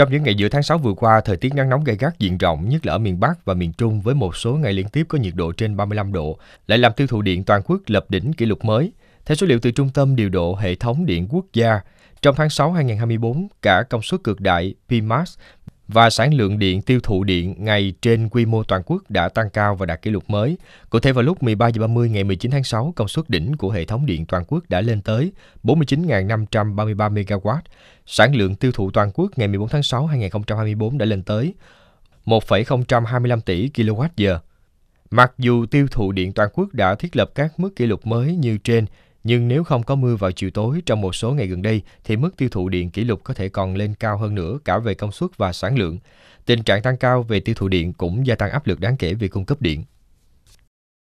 Trong những ngày giữa tháng 6 vừa qua, thời tiết nắng nóng gay gắt diện rộng nhất là ở miền Bắc và miền Trung với một số ngày liên tiếp có nhiệt độ trên 35 độ, lại làm tiêu thụ điện toàn quốc lập đỉnh kỷ lục mới. Theo số liệu từ Trung tâm Điều độ Hệ thống Điện Quốc gia, trong tháng 6 2024, cả công suất cực đại PMAX và sản lượng điện tiêu thụ điện ngày trên quy mô toàn quốc đã tăng cao và đạt kỷ lục mới. Cụ thể vào lúc 13 giờ 30 ngày 19 tháng 6, công suất đỉnh của hệ thống điện toàn quốc đã lên tới 49.533 MW. Sản lượng tiêu thụ toàn quốc ngày 14 tháng 6 2024 đã lên tới 1,025 tỷ kWh. Mặc dù tiêu thụ điện toàn quốc đã thiết lập các mức kỷ lục mới như trên, nhưng nếu không có mưa vào chiều tối trong một số ngày gần đây thì mức tiêu thụ điện kỷ lục có thể còn lên cao hơn nữa cả về công suất và sản lượng. Tình trạng tăng cao về tiêu thụ điện cũng gia tăng áp lực đáng kể về cung cấp điện.